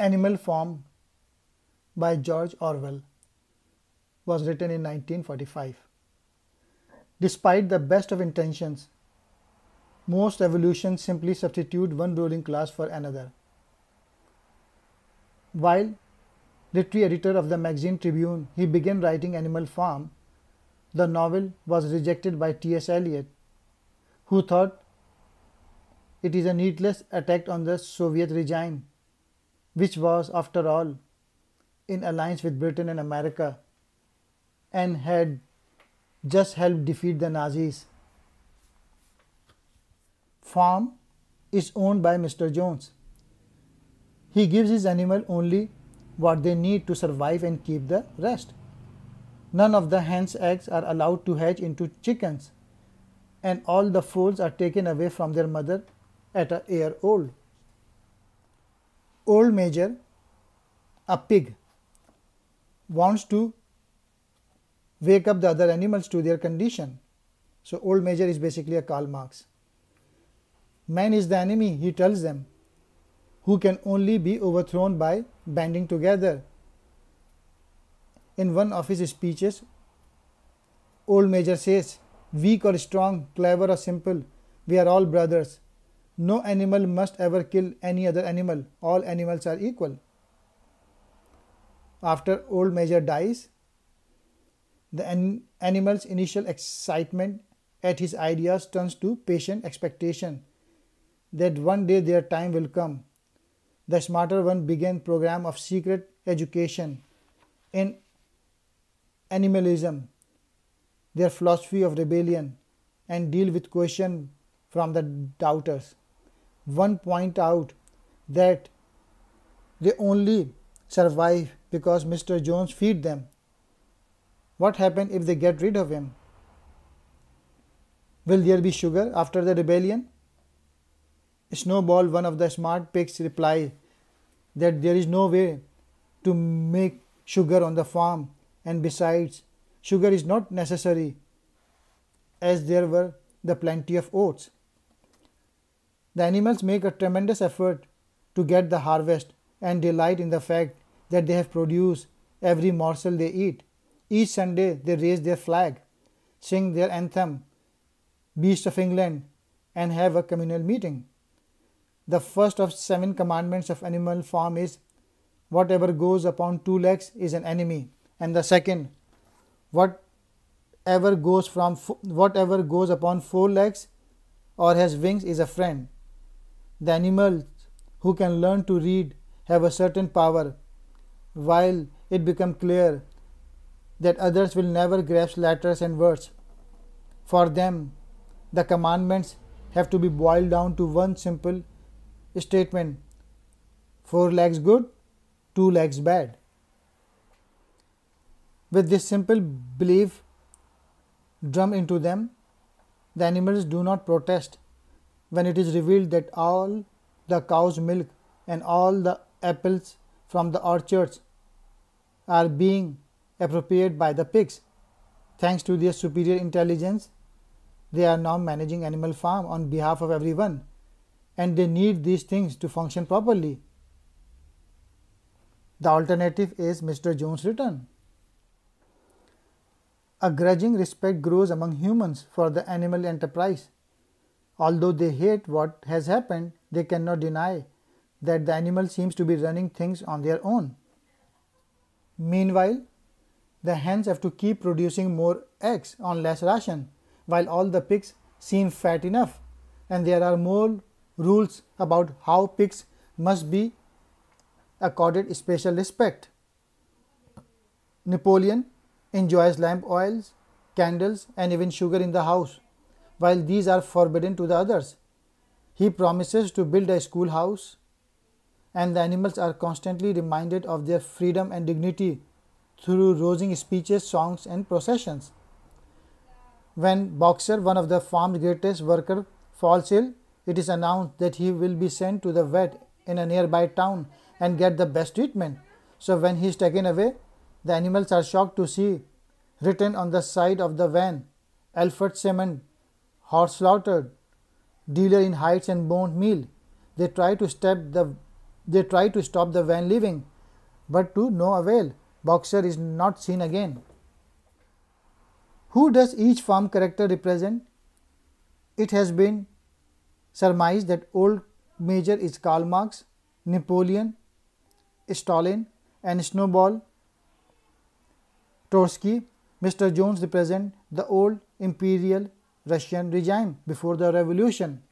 Animal Farm by George Orwell was written in 1945. Despite the best of intentions, most evolutions simply substitute one ruling class for another. While literary editor of the magazine Tribune, he began writing Animal Farm. The novel was rejected by T.S. Eliot, who thought it is a needless attack on the Soviet regime which was, after all, in alliance with Britain and America and had just helped defeat the Nazis. Farm is owned by Mr. Jones. He gives his animal only what they need to survive and keep the rest. None of the hens' eggs are allowed to hatch into chickens, and all the foals are taken away from their mother at a year old old major, a pig wants to wake up the other animals to their condition. So, old major is basically a Karl Marx. Man is the enemy, he tells them, who can only be overthrown by banding together. In one of his speeches, old major says, weak or strong, clever or simple, we are all brothers. No animal must ever kill any other animal. All animals are equal. After old Major dies, the an animal's initial excitement at his ideas turns to patient expectation that one day their time will come. The smarter one began program of secret education in animalism, their philosophy of rebellion, and deal with question from the doubters one point out that they only survive because Mr. Jones feed them. What happen if they get rid of him? Will there be sugar after the rebellion? Snowball, one of the smart pigs, replied that there is no way to make sugar on the farm and besides sugar is not necessary as there were the plenty of oats. The animals make a tremendous effort to get the harvest and delight in the fact that they have produced every morsel they eat. Each Sunday they raise their flag, sing their anthem, Beast of England, and have a communal meeting. The first of seven commandments of animal farm is whatever goes upon two legs is an enemy, and the second, whatever goes from whatever goes upon four legs or has wings is a friend. The animals who can learn to read have a certain power, while it becomes clear that others will never grasp letters and words. For them, the commandments have to be boiled down to one simple statement four legs good, two legs bad. With this simple belief drum into them, the animals do not protest when it is revealed that all the cow's milk and all the apples from the orchards are being appropriated by the pigs. Thanks to their superior intelligence, they are now managing animal farm on behalf of everyone and they need these things to function properly. The alternative is Mr. Jones' return. A grudging respect grows among humans for the animal enterprise Although they hate what has happened, they cannot deny that the animal seems to be running things on their own. Meanwhile, the hens have to keep producing more eggs on less ration, while all the pigs seem fat enough, and there are more rules about how pigs must be accorded special respect. Napoleon enjoys lamp oils, candles, and even sugar in the house, while these are forbidden to the others. He promises to build a schoolhouse, and the animals are constantly reminded of their freedom and dignity through rousing speeches, songs, and processions. When Boxer, one of the farm's greatest worker, falls ill, it is announced that he will be sent to the vet in a nearby town and get the best treatment. So when he is taken away, the animals are shocked to see written on the side of the van, Alfred Simon or slaughtered, dealer in hides and bone meal. They try to stop the they try to stop the van leaving, but to no avail. Boxer is not seen again. Who does each farm character represent? It has been surmised that old Major is Karl Marx, Napoleon, Stalin, and Snowball Trotsky. Mr. Jones represent the old imperial Russian regime before the revolution